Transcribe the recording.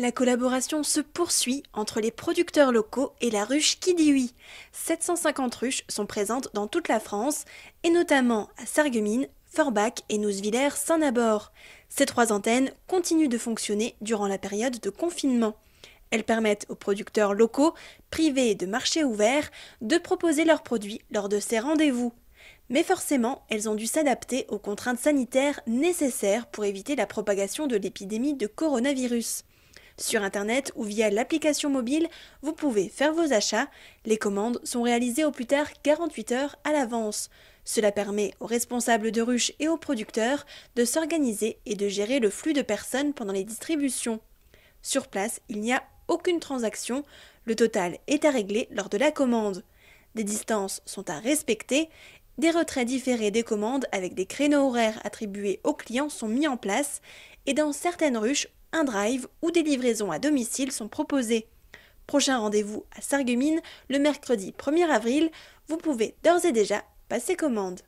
La collaboration se poursuit entre les producteurs locaux et la ruche oui. 750 ruches sont présentes dans toute la France, et notamment à Sarguemines, Forbach et Nousvillers Saint-Nabord. Ces trois antennes continuent de fonctionner durant la période de confinement. Elles permettent aux producteurs locaux, privés de marchés ouverts, de proposer leurs produits lors de ces rendez-vous. Mais forcément, elles ont dû s'adapter aux contraintes sanitaires nécessaires pour éviter la propagation de l'épidémie de coronavirus. Sur Internet ou via l'application mobile, vous pouvez faire vos achats. Les commandes sont réalisées au plus tard 48 heures à l'avance. Cela permet aux responsables de ruches et aux producteurs de s'organiser et de gérer le flux de personnes pendant les distributions. Sur place, il n'y a aucune transaction, le total est à régler lors de la commande. Des distances sont à respecter, des retraits différés des commandes avec des créneaux horaires attribués aux clients sont mis en place, et dans certaines ruches, un drive ou des livraisons à domicile sont proposées. Prochain rendez-vous à Sargumine le mercredi 1er avril, vous pouvez d'ores et déjà passer commande.